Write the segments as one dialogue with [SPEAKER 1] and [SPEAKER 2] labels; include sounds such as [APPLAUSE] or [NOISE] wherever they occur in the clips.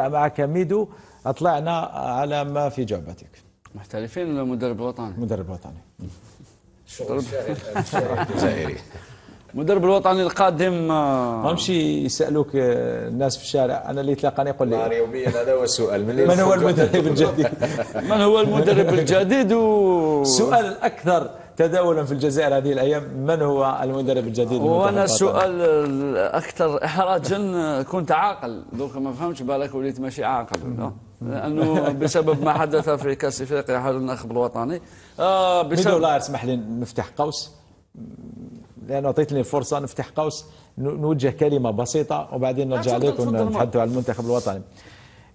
[SPEAKER 1] معك ميدو اطلعنا على ما في جعبتك محترفين ولا مدرب وطني؟ مدرب وطني
[SPEAKER 2] الجزائري [LAUGHS]
[SPEAKER 1] المدرب الوطني القادم آه، ما يسالوك آه، الناس في الشارع انا اللي تلاقاني يقول لي يوميا هذا
[SPEAKER 2] هو السؤال من, من هو المدرب الجديد؟ [LAUGHS] من هو المدرب الجديد؟
[SPEAKER 1] و... السؤال الاكثر تداولا في الجزائر هذه الايام من هو المدرب الجديد وانا السؤال
[SPEAKER 2] الاكثر احراجا كنت عاقل دوك ما فهمتش بالك وليت ماشي عاقل لانه بسبب ما حدث في كاس افريقيا حول الناخب الوطني آه بسبب الله
[SPEAKER 1] اسمح لي نفتح قوس لانه اعطيتني الفرصه نفتح قوس نوجه كلمه بسيطه وبعدين نرجع آه، لكم نتحدث عن المنتخب الوطني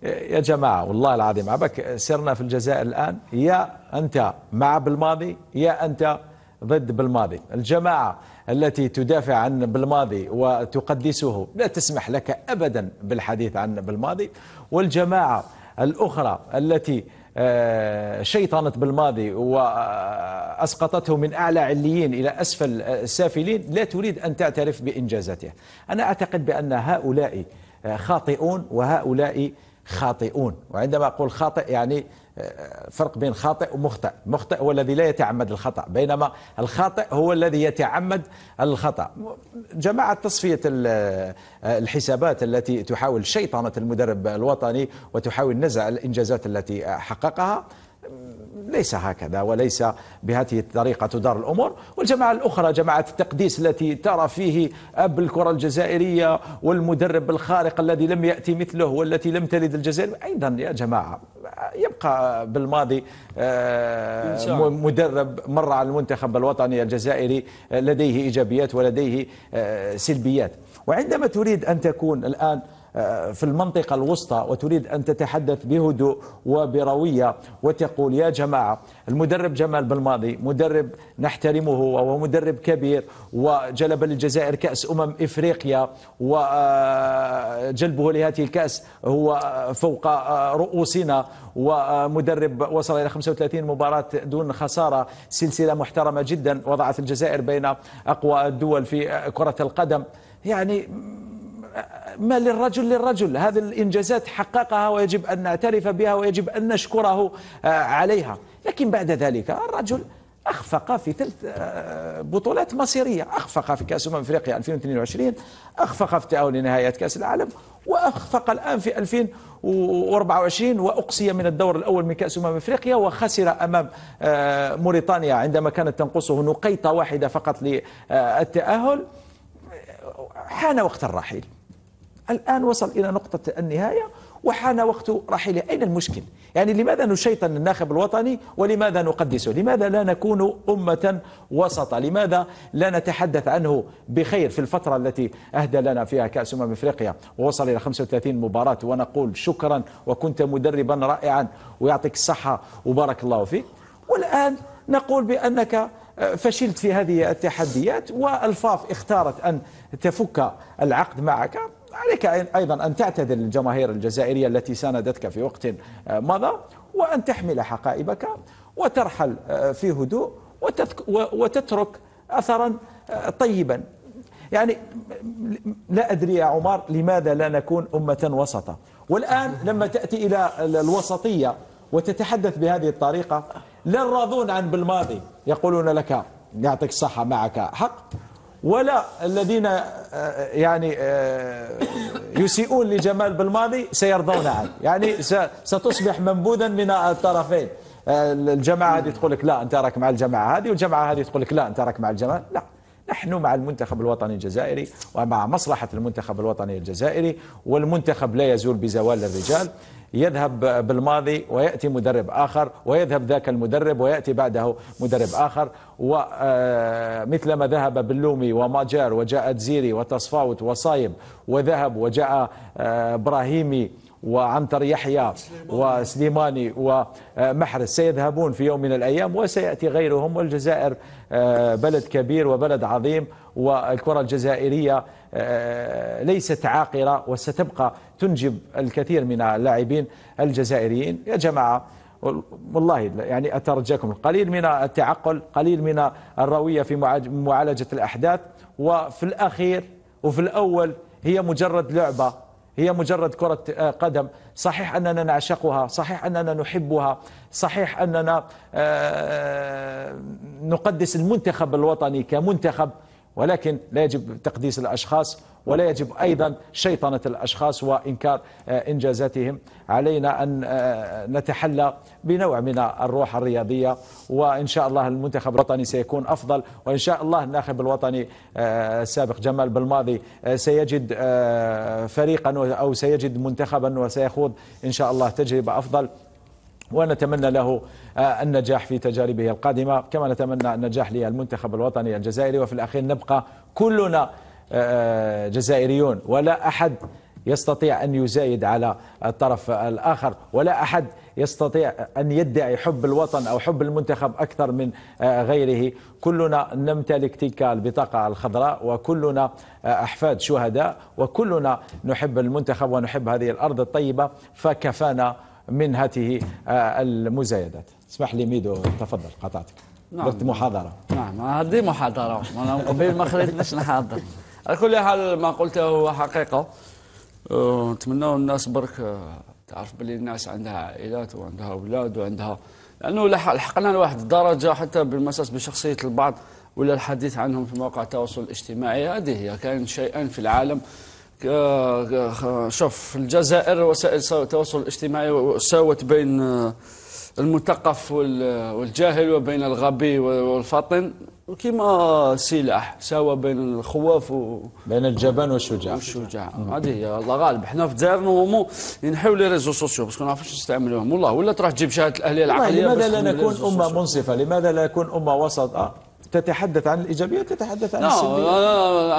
[SPEAKER 1] يا جماعة والله العظيم عبك سرنا في الجزائر الآن يا أنت مع بالماضي يا أنت ضد بالماضي الجماعة التي تدافع عن بالماضي وتقدسه لا تسمح لك أبدا بالحديث عن بالماضي والجماعة الأخرى التي آه، شيطنت بالماضي وأسقطته من أعلى عليين إلى أسفل السافلين لا تريد أن تعترف بإنجازاته أنا أعتقد بأن هؤلاء آه، خاطئون وهؤلاء خاطئون وعندما أقول خاطئ يعني آه، فرق بين خاطئ ومخطئ مخطئ هو الذي لا يتعمد الخطأ بينما الخاطئ هو الذي يتعمد الخطأ جماعة تصفية آه، الحسابات التي تحاول شيطنة المدرب الوطني وتحاول نزع الإنجازات التي حققها ليس هكذا وليس بهذه الطريقة تدار الأمور والجماعة الأخرى جماعة التقديس التي ترى فيه أب الكرة الجزائرية والمدرب الخارق الذي لم يأتي مثله والتي لم تلد الجزائر أيضا يا جماعة يبقى بالماضي آه، مدرب مر على المنتخب الوطني الجزائري آه، لديه إيجابيات ولديه آه، سلبيات وعندما تريد أن تكون الآن آه، في المنطقة الوسطى وتريد أن تتحدث بهدوء وبروية وتقول يا جماعة المدرب جمال بالماضي مدرب نحترمه وهو مدرب كبير وجلب للجزائر كأس أمم إفريقيا وجلبه آه، لهذه الكأس هو فوق آه، رؤوسنا ومدرب وصل إلى 35 مباراة دون خسارة سلسلة محترمة جدا وضعت الجزائر بين أقوى الدول في كرة القدم يعني ما للرجل للرجل هذه الإنجازات حققها ويجب أن نعترف بها ويجب أن نشكره آه، عليها لكن بعد ذلك الرجل أخفق في ثلاث آه، بطولات مصيرية أخفق في كأس أمم أفريقيا 2022 أخفق في تأول لنهاية كأس العالم وأخفق الآن في 2024 وأقصي من الدور الأول من كأس أمم أفريقيا وخسر أمام آه، موريتانيا عندما كانت تنقصه نقيطة واحدة فقط للتأهل حان وقت الرحيل الآن وصل إلى نقطة النهاية وحان وقت رحيله أين المشكل؟ يعني لماذا نشيطن الناخب الوطني ولماذا نقدسه؟ لماذا لا نكون أمة وسطة؟ لماذا لا نتحدث عنه بخير في الفترة التي أهدى لنا فيها كأس أمم إفريقيا ووصل إلى 35 مباراة ونقول شكرا وكنت مدربا رائعا ويعطيك الصحة وبارك الله فيك والآن نقول بأنك آه، فشلت في هذه التحديات والفاف اختارت أن تفك العقد معك عليك أيضا أن تعتذر للجماهير الجزائرية التي ساندتك في وقت آه، مضى وأن تحمل حقائبك وترحل آه، في هدوء وتترك أثرا آه، طيبا يعني لا أدري يا عمر لماذا لا نكون أمة وسطة والآن لما تأتي إلى الوسطية وتتحدث بهذه الطريقة لا الراضون عن بالماضي يقولون لك يعطيك الصحة معك حق ولا الذين آه، آه، يعني آه، يسيئون لجمال بالماضي سيرضون عنه يعني ستصبح منبوذا من الطرفين الجماعة هذه تقول لك لا أنت راك مع الجماعة هذه والجماعة هذه تقول لك لا أنت راك مع الجماعة لا نحن مع المنتخب الوطني الجزائري ومع مصلحة المنتخب الوطني الجزائري والمنتخب لا يزول بزوال الرجال يذهب بالماضي ويأتي مدرب آخر ويذهب ذاك المدرب ويأتي بعده مدرب آخر ومثلما آه، ذهب باللومي وماجار وجاء تزيري وتصفاوت وصايب وذهب وجاء آه، إبراهيمي وعنتر يحيى وسليماني ومحرز سيذهبون في يوم من الأيام وسيأتي غيرهم والجزائر آه، بلد كبير وبلد عظيم والكرة الجزائرية آه، ليست عاقرة وستبقى تنجب الكثير من اللاعبين الجزائريين يا جماعة والله يعني أترجاكم قليل من التعقل قليل من الروية في معالجة الأحداث وفي الأخير وفي الأول هي مجرد لعبة هي مجرد كرة آه، قدم صحيح أننا نعشقها صحيح أننا نحبها صحيح أننا آه، نقدس المنتخب الوطني كمنتخب ولكن لا يجب تقديس الأشخاص ولا يجب أيضا شيطنة الأشخاص وإنكار آه، إنجازاتهم علينا أن آه، نتحلى بنوع من الروح الرياضية وإن شاء الله المنتخب الوطني سيكون أفضل وإن شاء الله الناخب الوطني آه، السابق جمال بالماضي سيجد فريقا أو سيجد منتخبا وسيخوض إن شاء الله تجربة أفضل ونتمنى له آه، النجاح في تجاربه القادمة كما نتمنى النجاح للمنتخب الوطني الجزائري وفي الأخير نبقى كلنا آه، آه، جزائريون ولا أحد يستطيع أن يزايد على الطرف الآخر ولا أحد يستطيع أن يدعي حب الوطن أو حب المنتخب أكثر من غيره كلنا نمتلك تلك البطاقة الخضراء وكلنا أحفاد شهداء وكلنا نحب المنتخب ونحب هذه الأرض الطيبة فكفانا من هذه آه، المزايدات اسمح لي ميدو تفضل قطعتك
[SPEAKER 2] نعم درت محاضرة نعم هذه محاضرة أنا من قبل ما خليتنيش نحاضر على كل حال ما قلته هو حقيقة أه، نتمنى الناس برك آه، تعرف بلي الناس عندها عائلات وعندها أولاد وعندها لأنه لحقنا لواحد الدرجة حتى بالمساس بشخصية البعض ولا الحديث عنهم في مواقع التواصل الاجتماعي هذه هي كان شيئا في العالم شوف الجزائر وسائل التواصل الاجتماعي ساوت بين آه، المثقف والجاهل وبين الغبي والفطن وكما سلاح ساوى بين الخواف و... بين الجبان والشجاع والشجاع هذه هي الله غالب حنا في الجزائر نورمالمون ينحيو لي ريزو سوسيو باسكو ما نعرفوش نستعملوهم والله ولا تروح تجيب شهاده الاهليه العقليه لماذا لا نكون امه
[SPEAKER 1] منصفه لماذا لا نكون امه وسطاء آه. تتحدث عن الايجابيات تتحدث عن السلبيات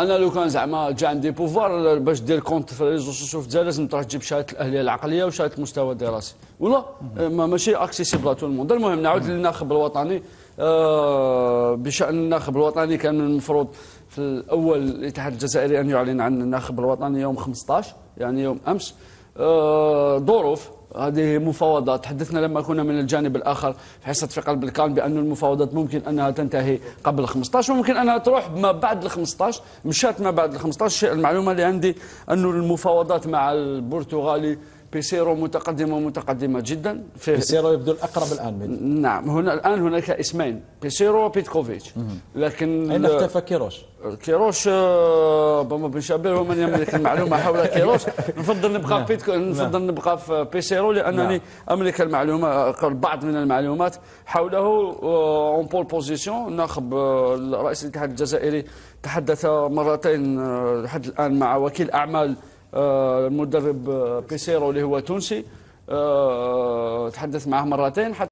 [SPEAKER 2] انا لو كان زعما جا عندي بوفوار باش دير كونت في ريزو سوسيو في الجزائر لازم تروح تجيب شهاده الاهليه العقليه وشهاده المستوى الدراسي ولا ماشي اكسيسيبل تو الموند المهم نعود للناخب الوطني آه بشان الناخب الوطني كان من المفروض في الاول الاتحاد الجزائري ان يعلن عن الناخب الوطني يوم 15 يعني يوم امس آه ظروف هذه مفاوضات تحدثنا لما كنا من الجانب الآخر في حصة في قلب الكان بأن المفاوضات ممكن أنها تنتهي قبل 15 وممكن أنها تروح ما بعد ال 15 مشات ما بعد ال 15 المعلومة اللي عندي انه المفاوضات مع البرتغالي بيسيرو متقدمه متقدمه جدا في بيسيرو يبدو الاقرب الان من. نعم هنا الان هناك اسمين بيسيرو وبيتكوفيتش لكن اين اختفى كيروش؟ كيروش آه، بما بن شابير هو من يملك المعلومه حول [LAUGHS] كيروش نفضل نبقى بيتكو نعم. نفضل نبقى في بيسيرو لانني نعم. املك المعلومه البعض من المعلومات حوله اون بول بوزيسيون ناخب رئيس الاتحاد الجزائري تحدث مرتين آه، لحد الان مع وكيل اعمال آه، المدرب آه، بيسيرو اللي هو تونسي آه، تحدث معه مرتين حتى